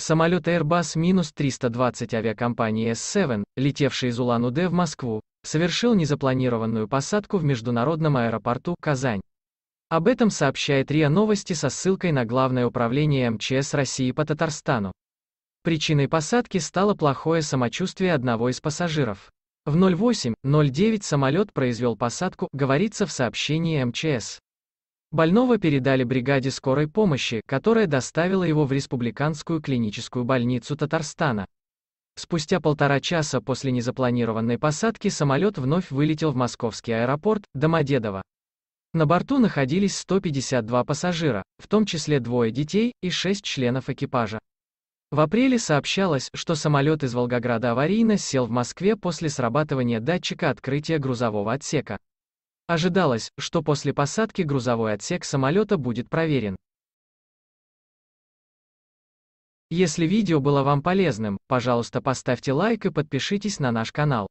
Самолет Airbus -320 авиакомпании S7, летевший из Улан-Удэ в Москву, совершил незапланированную посадку в международном аэропорту Казань. Об этом сообщает РИА Новости со ссылкой на Главное управление МЧС России по Татарстану. Причиной посадки стало плохое самочувствие одного из пассажиров. В 08.09 самолет произвел посадку, говорится в сообщении МЧС. Больного передали бригаде скорой помощи, которая доставила его в Республиканскую клиническую больницу Татарстана. Спустя полтора часа после незапланированной посадки самолет вновь вылетел в московский аэропорт Домодедово. На борту находились 152 пассажира, в том числе двое детей и шесть членов экипажа. В апреле сообщалось, что самолет из Волгограда аварийно сел в Москве после срабатывания датчика открытия грузового отсека. Ожидалось, что после посадки грузовой отсек самолета будет проверен. Если видео было вам полезным, пожалуйста поставьте лайк и подпишитесь на наш канал.